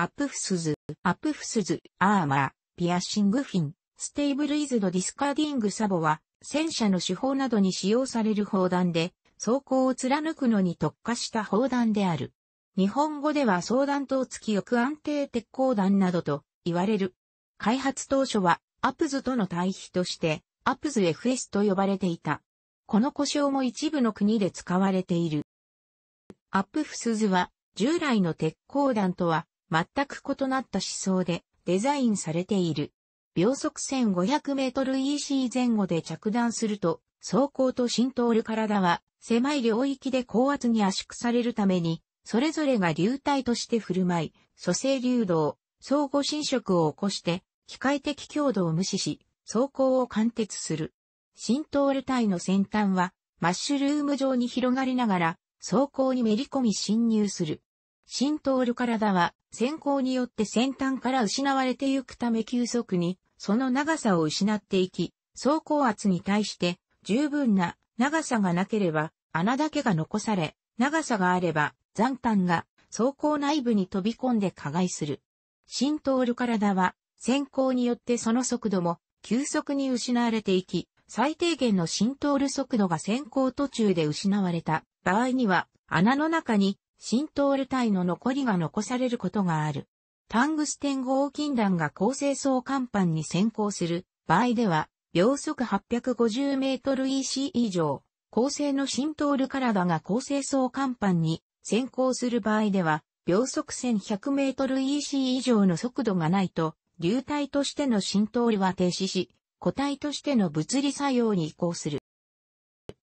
アップフスズ、アップフスズ、アーマー、ピアッシングフィン、ステーブルイズドディスカーディングサボは、戦車の手法などに使用される砲弾で、装甲を貫くのに特化した砲弾である。日本語では相弾頭付き翼安定鉄鋼弾などと言われる。開発当初はアプズとの対比としてアプズ FS と呼ばれていた。この故障も一部の国で使われている。アップフスズは従来の鉄鋼弾とは全く異なった思想でデザインされている。秒速1 5 0 0ル e c 前後で着弾すると、走行と浸透る体は狭い領域で高圧に圧縮されるために、それぞれが流体として振る舞い、蘇生流動、相互侵食を起こして、機械的強度を無視し、走行を貫徹する。浸透る体の先端は、マッシュルーム状に広がりながら、走行にめり込み侵入する。浸透る体は先行によって先端から失われてゆくため急速にその長さを失っていき、走行圧に対して十分な長さがなければ穴だけが残され、長さがあれば残端が走行内部に飛び込んで加害する。浸透る体は先行によってその速度も急速に失われていき、最低限の浸透る速度が先行途中で失われた場合には穴の中に浸トール体の残りが残されることがある。タングステン合金弾が高精層甲板に先行する場合では、秒速850メートル EC 以上、高性の浸トール体が高精層甲板に先行する場合では、秒速1100メートル EC 以上の速度がないと、流体としての浸透ルは停止し、固体としての物理作用に移行する。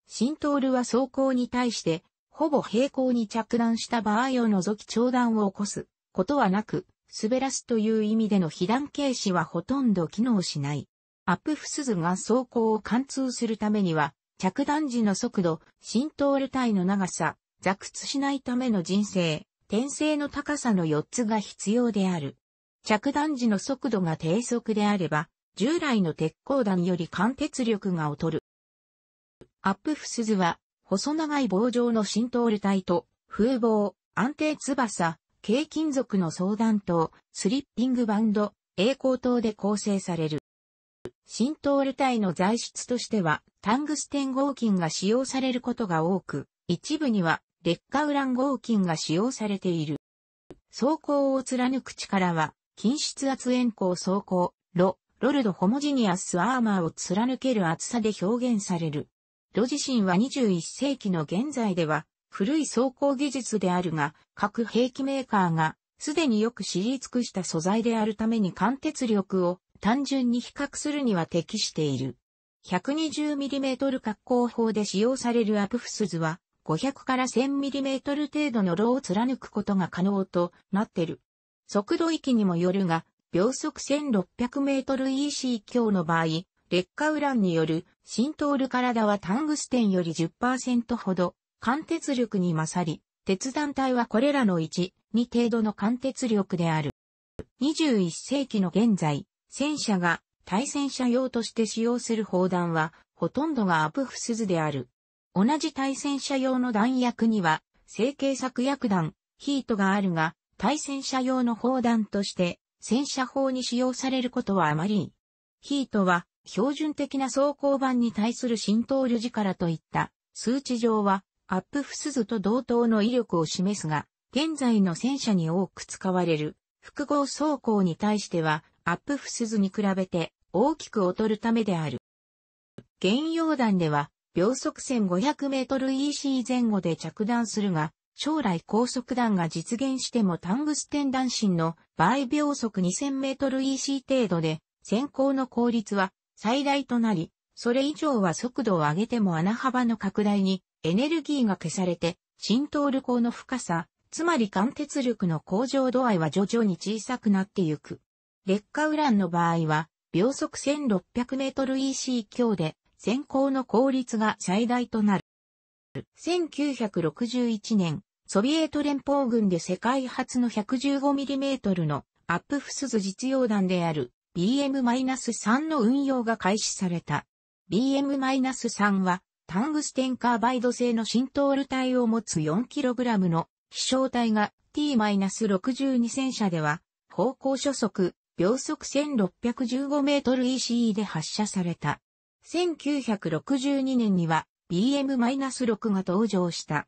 浸透ルは走行に対してほぼ平行に着弾した場合を除き長弾を起こすことはなく、滑らすという意味での被弾軽視はほとんど機能しない。アップフスズが走行を貫通するためには、着弾時の速度、浸透ル体の長さ、座屈しないための人生、転生の高さの4つが必要である。着弾時の速度が低速であれば、従来の鉄鋼弾より貫鉄力が劣る。アップフスズは細長い棒状の浸透流体と、風防、安定翼、軽金属の相談塔、スリッピングバンド、栄光灯で構成される。浸透流体の材質としては、タングステン合金が使用されることが多く、一部には劣化ウラン合金が使用されている。走行を貫く力は、近質圧円鋼走行、ロ、ロルドホモジニアスアーマーを貫ける厚さで表現される。炉自身は21世紀の現在では古い装甲技術であるが、核兵器メーカーがすでによく知り尽くした素材であるために貫徹力を単純に比較するには適している。120mm 格好砲で使用されるアプフスズは500から 1000mm 程度の炉を貫くことが可能となってる。速度域にもよるが、秒速 1600m EC 強の場合、劣化ウランによる浸透る体はタングステンより10%ほど、貫鉄力に勝り、鉄団体はこれらの1、2程度の貫鉄力である。21世紀の現在、戦車が対戦車用として使用する砲弾は、ほとんどがアプフスズである。同じ対戦車用の弾薬には、成形作薬弾、ヒートがあるが、対戦車用の砲弾として、戦車砲に使用されることはあまりヒートは、標準的な走行板に対する浸透力力といった数値上はアップフスズと同等の威力を示すが、現在の戦車に多く使われる複合走行に対してはアップフスズに比べて大きく劣るためである。原用弾では秒速 1500mEC 前後で着弾するが、将来高速弾が実現してもタングステン弾身の倍秒速 2000mEC 程度で、先行の効率は最大となり、それ以上は速度を上げても穴幅の拡大にエネルギーが消されて、浸透流行の深さ、つまり貫徹力の向上度合いは徐々に小さくなってゆく。劣化ウランの場合は、秒速 1600m/EC 強で、先行の効率が最大となる。1961年、ソビエト連邦軍で世界初の 115mm のアップフスズ実用弾である BM-3 の運用が開始された。BM-3 はタングステンカーバイド製の新トール体を持つ 4kg の飛翔体が T-62 戦車では方向初速、秒速 1615m/ECE で発射された。1962年には BM-6 が登場した。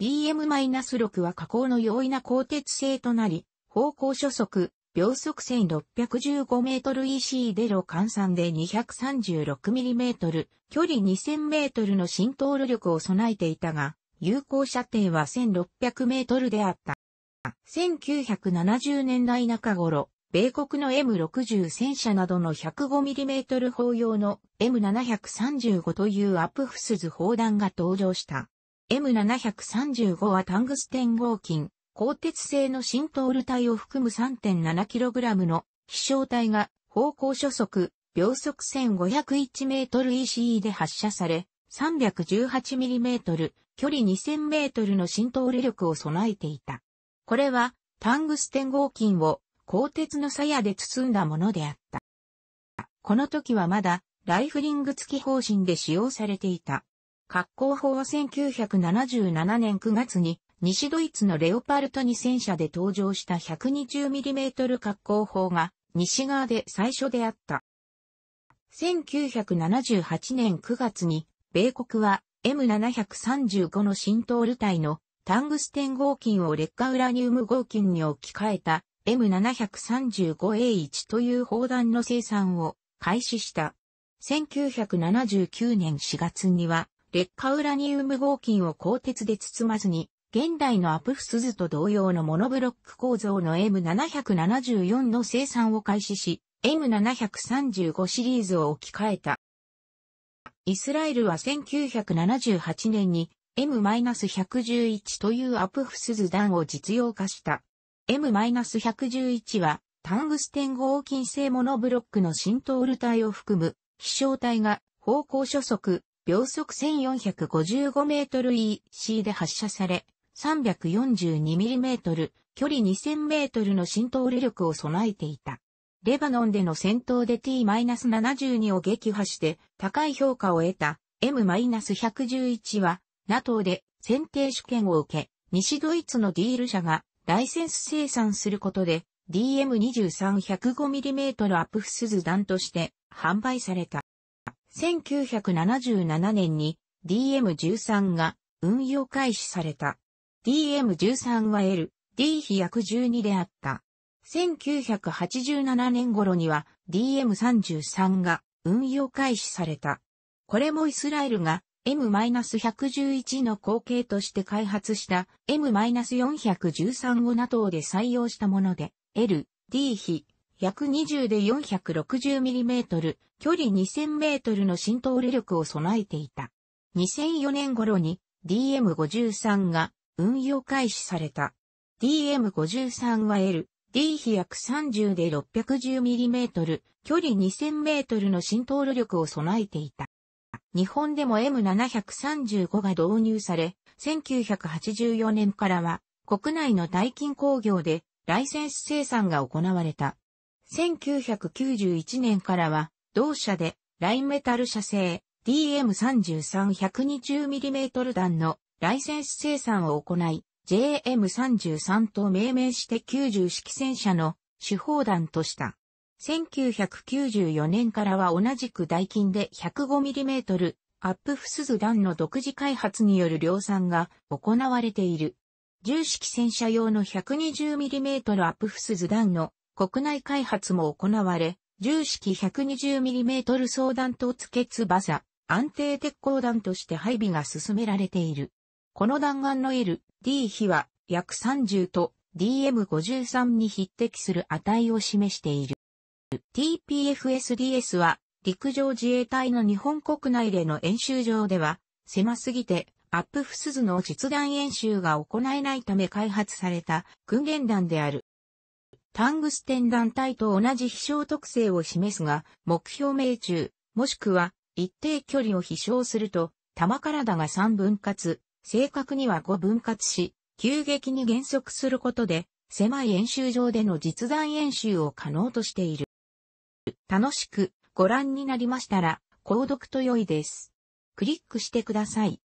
BM-6 は加工の容易な鋼鉄製となり、方向初速秒速 1615mEC で換算で 236mm、距離 2000m の浸透路力を備えていたが、有効射程は 1600m であった。1970年代中頃、米国の M60 戦車などの 105mm 砲用の M735 というアプフスズ砲弾が登場した。M735 はタングステン合金、鋼鉄製の浸透ル体を含む 3.7kg の飛翔体が方向初速、秒速 1501mECE で発射され、318mm、距離 2000m の浸透ル力を備えていた。これは、タングステン合金を鋼鉄の鞘で包んだものであった。この時はまだ、ライフリング付き方針で使用されていた。格好法は1977年9月に西ドイツのレオパルト2戦車で登場した 120mm 滑好砲が西側で最初であった。1978年9月に、米国は M735 の新トール体のタングステン合金を劣化ウラニウム合金に置き換えた M735A1 という砲弾の生産を開始した。1979年4月には劣化ウラニウム合金を鋼鉄で包まずに現代のアプフスズと同様のモノブロック構造の M774 の生産を開始し、M735 シリーズを置き換えた。イスラエルは1978年に M-111 というアプフスズ弾を実用化した。M-111 はタングステン合金製モノブロックの浸透ル体を含む飛翔体が方向初速、秒速1455メートル EC で発射され、342mm、距離 2000m の浸透力力を備えていた。レバノンでの戦闘で T-72 を撃破して高い評価を得た M-111 は NATO で選定主権を受け、西ドイツのディール社がライセンス生産することで DM23105mm アップフスズ弾として販売された。1977年に DM13 が運用開始された。DM13 は L、D 比約12であった。1987年頃には DM33 が運用開始された。これもイスラエルが M-111 の後継として開発した M-413 を NATO で採用したもので、L、D 比1 20で 460mm、距離 2000m の浸透力を備えていた。2004年頃に DM53 が運用開始された。DM53 は L、D 比約30で 610mm、距離 2000m の浸透路力を備えていた。日本でも M735 が導入され、1984年からは国内の大金工業でライセンス生産が行われた。1991年からは同社でラインメタル社製 DM33120mm 弾のライセンス生産を行い、JM33 と命名して90式戦車の手法弾とした。1994年からは同じく代金で 105mm アップフスズ弾の独自開発による量産が行われている。重式戦車用の 120mm アップフスズ弾の国内開発も行われ、重式 120mm 装弾と付けつばさ、安定鉄鋼弾として配備が進められている。この弾丸の L、D 比は約30と DM53 に匹敵する値を示している。TPFSDS は陸上自衛隊の日本国内での演習場では狭すぎてアップフスズの実弾演習が行えないため開発された訓練弾である。タングステン弾体と同じ飛翔特性を示すが、目標命中、もしくは一定距離を飛翔すると、弾体が三分割、正確には5分割し、急激に減速することで、狭い演習場での実弾演習を可能としている。楽しくご覧になりましたら、購読と良いです。クリックしてください。